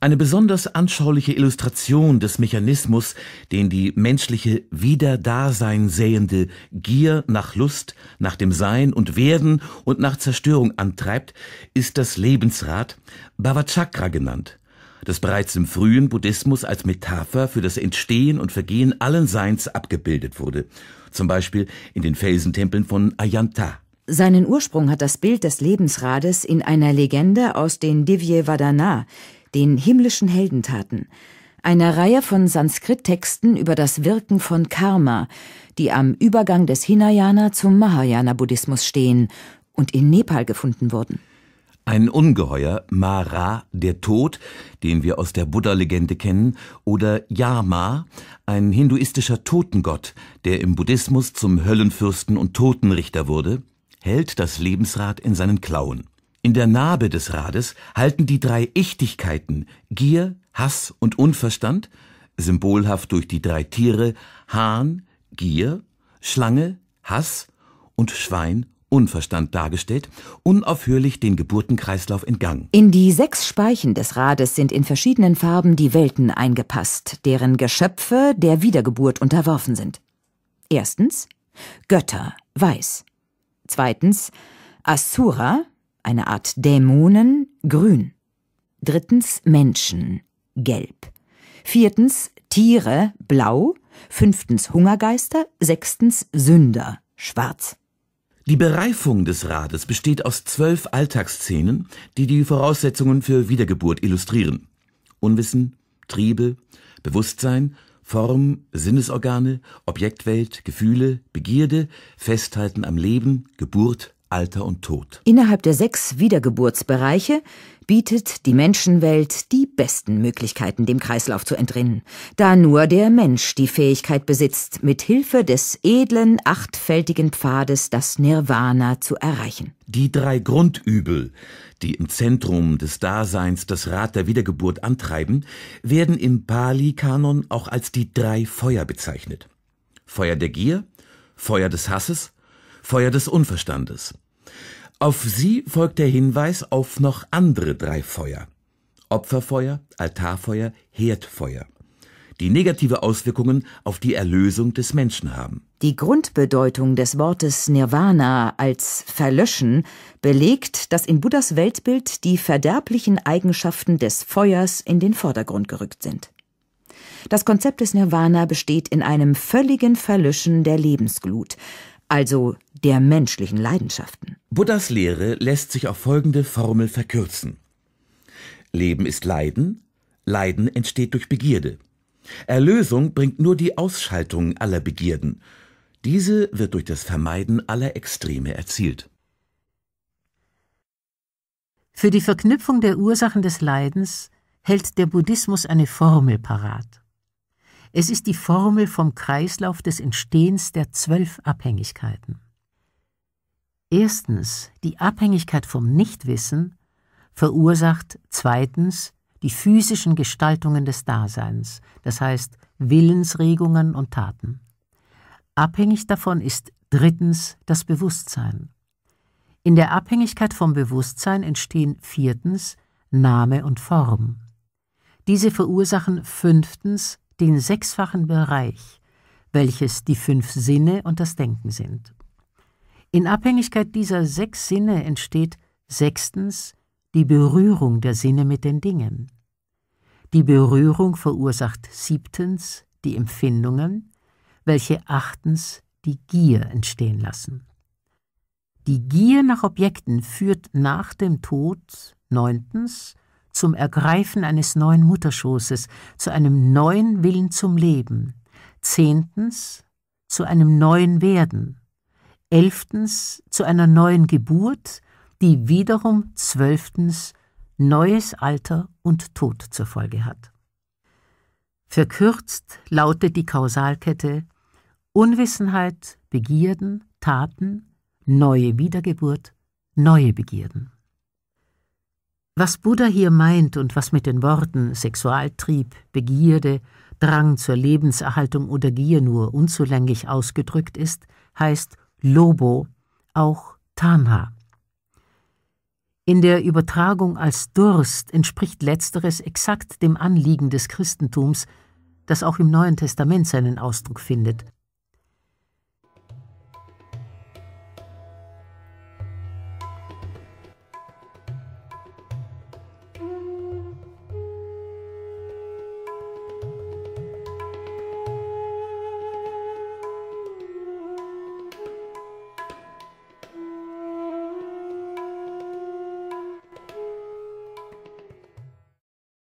Eine besonders anschauliche Illustration des Mechanismus, den die menschliche Wiederdasein sähende Gier nach Lust, nach dem Sein und Werden und nach Zerstörung antreibt, ist das Lebensrad, Bhavachakra genannt, das bereits im frühen Buddhismus als Metapher für das Entstehen und Vergehen allen Seins abgebildet wurde, zum Beispiel in den Felsentempeln von Ayanta. Seinen Ursprung hat das Bild des Lebensrades in einer Legende aus den Divyavadana, den himmlischen Heldentaten, einer Reihe von Sanskrit-Texten über das Wirken von Karma, die am Übergang des Hinayana zum Mahayana-Buddhismus stehen und in Nepal gefunden wurden. Ein Ungeheuer, Mara, der Tod, den wir aus der Buddha-Legende kennen, oder Yama, ein hinduistischer Totengott, der im Buddhismus zum Höllenfürsten und Totenrichter wurde, hält das Lebensrad in seinen Klauen. In der Narbe des Rades halten die drei Ichtigkeiten Gier, Hass und Unverstand, symbolhaft durch die drei Tiere Hahn, Gier, Schlange, Hass und Schwein, Unverstand dargestellt, unaufhörlich den Geburtenkreislauf in Gang. In die sechs Speichen des Rades sind in verschiedenen Farben die Welten eingepasst, deren Geschöpfe der Wiedergeburt unterworfen sind. Erstens Götter, weiß. Zweitens Asura, eine Art Dämonen, grün. Drittens Menschen, gelb. Viertens Tiere, blau. Fünftens Hungergeister. Sechstens Sünder, schwarz. Die Bereifung des Rades besteht aus zwölf Alltagsszenen, die die Voraussetzungen für Wiedergeburt illustrieren. Unwissen, Triebe, Bewusstsein, Form, Sinnesorgane, Objektwelt, Gefühle, Begierde, Festhalten am Leben, Geburt, Alter und Tod. Innerhalb der sechs Wiedergeburtsbereiche bietet die Menschenwelt die besten Möglichkeiten, dem Kreislauf zu entrinnen, da nur der Mensch die Fähigkeit besitzt, mit Hilfe des edlen, achtfältigen Pfades das Nirvana zu erreichen. Die drei Grundübel, die im Zentrum des Daseins das Rad der Wiedergeburt antreiben, werden im Pali-Kanon auch als die drei Feuer bezeichnet. Feuer der Gier, Feuer des Hasses, Feuer des Unverstandes. Auf sie folgt der Hinweis auf noch andere drei Feuer. Opferfeuer, Altarfeuer, Herdfeuer. Die negative Auswirkungen auf die Erlösung des Menschen haben. Die Grundbedeutung des Wortes Nirvana als Verlöschen belegt, dass in Buddhas Weltbild die verderblichen Eigenschaften des Feuers in den Vordergrund gerückt sind. Das Konzept des Nirvana besteht in einem völligen Verlöschen der Lebensglut, also der menschlichen Leidenschaften. Buddhas Lehre lässt sich auf folgende Formel verkürzen. Leben ist Leiden, Leiden entsteht durch Begierde. Erlösung bringt nur die Ausschaltung aller Begierden. Diese wird durch das Vermeiden aller Extreme erzielt. Für die Verknüpfung der Ursachen des Leidens hält der Buddhismus eine Formel parat. Es ist die Formel vom Kreislauf des Entstehens der zwölf Abhängigkeiten. Erstens, die Abhängigkeit vom Nichtwissen verursacht zweitens die physischen Gestaltungen des Daseins, das heißt Willensregungen und Taten. Abhängig davon ist drittens das Bewusstsein. In der Abhängigkeit vom Bewusstsein entstehen viertens Name und Form. Diese verursachen fünftens den sechsfachen Bereich, welches die fünf Sinne und das Denken sind. In Abhängigkeit dieser sechs Sinne entsteht sechstens die Berührung der Sinne mit den Dingen. Die Berührung verursacht siebtens die Empfindungen, welche achtens die Gier entstehen lassen. Die Gier nach Objekten führt nach dem Tod neuntens zum Ergreifen eines neuen Mutterschoßes, zu einem neuen Willen zum Leben, zehntens zu einem neuen Werden, elftens zu einer neuen Geburt, die wiederum zwölftens neues Alter und Tod zur Folge hat. Verkürzt lautet die Kausalkette Unwissenheit, Begierden, Taten, neue Wiedergeburt, neue Begierden. Was Buddha hier meint und was mit den Worten Sexualtrieb, Begierde, Drang zur Lebenserhaltung oder Gier nur unzulänglich ausgedrückt ist, heißt Lobo, auch Tanha. In der Übertragung als Durst entspricht letzteres exakt dem Anliegen des Christentums, das auch im Neuen Testament seinen Ausdruck findet.